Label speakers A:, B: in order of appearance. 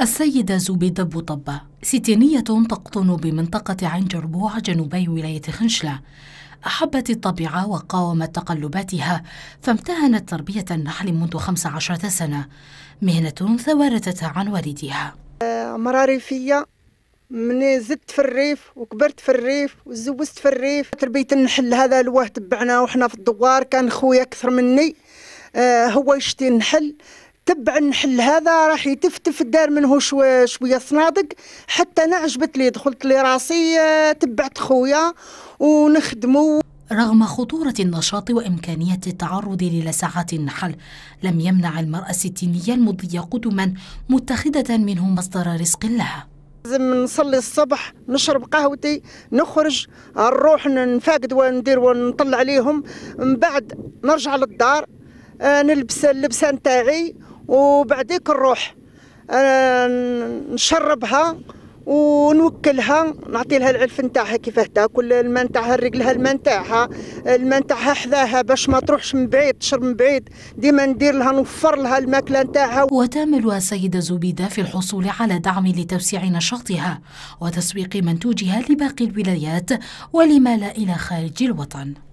A: السيدة زبيدة بوطبة ستينية تقطن بمنطقة عين جربوع جنوبي ولاية خنشلة أحبت الطبيعة وقاومت تقلباتها فامتهنت تربية النحل منذ 15 عشرة سنة مهنة توارثتها عن
B: والدها آه، مراري ريفية من زدت في الريف وكبرت في الريف وزوجت في الريف تربية النحل هذا لواه تبعنا وحنا في الدوار كان خويا أكثر مني آه، هو يشتي النحل تبع النحل هذا راح يتفتف دار منه شوية, شوية صنادق حتى انا عجبت لي دخلت لي راسي آه، تبعت خويا ونخدمه رغم خطورة النشاط وإمكانية التعرض
A: للساعات النحل لم يمنع المرأة الستينية المضي قدما متخذة
B: منه مصدر رزق لها لازم نصلي الصبح نشرب قهوتي نخرج نروح نفاقد وندير ونطلع عليهم من بعد نرجع للدار آه، نلبس اللبسه نتاعي وبعديك نروح نشربها ونوكلها نعطي لها العلف نتاعها كيفاه تاكل الماء نتاعها رجلها الماء نتاعها الماء نتاعها حذاها باش ما تروحش من بعيد تشرب من بعيد ديما ندير لها نوفر لها الماكله نتاعها وتامل السيده زبيده في
A: الحصول على دعم لتوسيع نشاطها وتسويق منتوجها لباقي الولايات ولما لا الى خارج الوطن